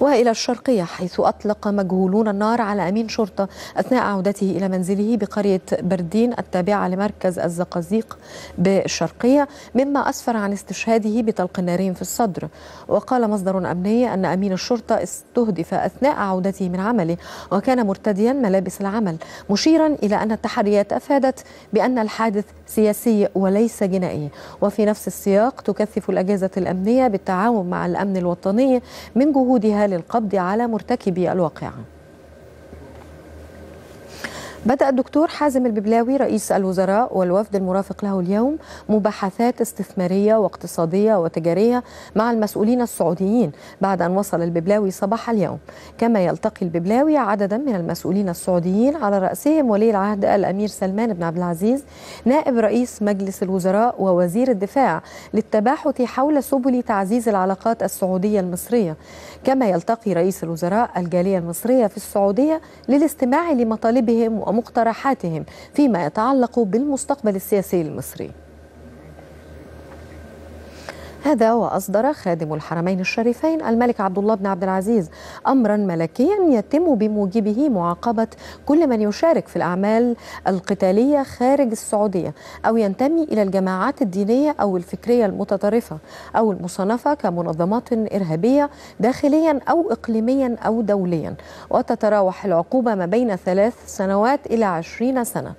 وإلى الشرقية حيث أطلق مجهولون النار على أمين شرطة أثناء عودته إلى منزله بقرية بردين التابعة لمركز الزقازيق بالشرقية مما أسفر عن استشهاده بطلق نارين في الصدر وقال مصدر أمني أن أمين الشرطة استهدف أثناء عودته من عمله وكان مرتديا ملابس العمل مشيرا إلى أن التحريات أفادت بأن الحادث سياسي وليس جنائي وفي نفس السياق تكثف الأجهزة الأمنية بالتعاون مع الأمن الوطني من جهودها للقبض على مرتكبي الواقعه بدأ الدكتور حازم الببلاوي رئيس الوزراء والوفد المرافق له اليوم مباحثات استثمارية واقتصادية وتجارية مع المسؤولين السعوديين بعد أن وصل الببلاوي صباح اليوم كما يلتقي الببلاوي عددا من المسؤولين السعوديين على رأسهم ولي العهد الأمير سلمان بن عبد العزيز نائب رئيس مجلس الوزراء ووزير الدفاع للتباحث حول سبل تعزيز العلاقات السعودية المصرية كما يلتقي رئيس الوزراء الجالية المصرية في السعودية للاستماع لمطالبهم ومقترحاتهم فيما يتعلق بالمستقبل السياسي المصري هذا وأصدر خادم الحرمين الشريفين الملك عبد الله بن عبد العزيز أمرا ملكيا يتم بموجبه معاقبة كل من يشارك في الأعمال القتالية خارج السعودية أو ينتمي إلى الجماعات الدينية أو الفكرية المتطرفة أو المصنفة كمنظمات إرهابية داخليا أو إقليميا أو دوليا وتتراوح العقوبة ما بين ثلاث سنوات إلى عشرين سنة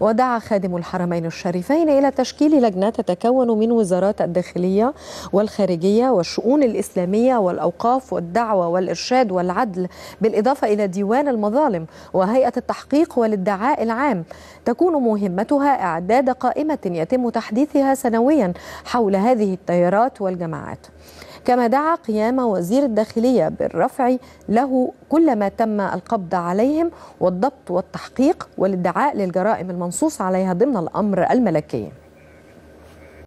ودعا خادم الحرمين الشريفين إلى تشكيل لجنة تتكون من وزارات الداخلية والخارجية والشؤون الإسلامية والأوقاف والدعوة والإرشاد والعدل بالإضافة إلى ديوان المظالم وهيئة التحقيق والادعاء العام تكون مهمتها إعداد قائمة يتم تحديثها سنويا حول هذه التيارات والجماعات كما دعا قيام وزير الداخلية بالرفع له كل ما تم القبض عليهم والضبط والتحقيق والادعاء للجرائم المنصوص عليها ضمن الأمر الملكي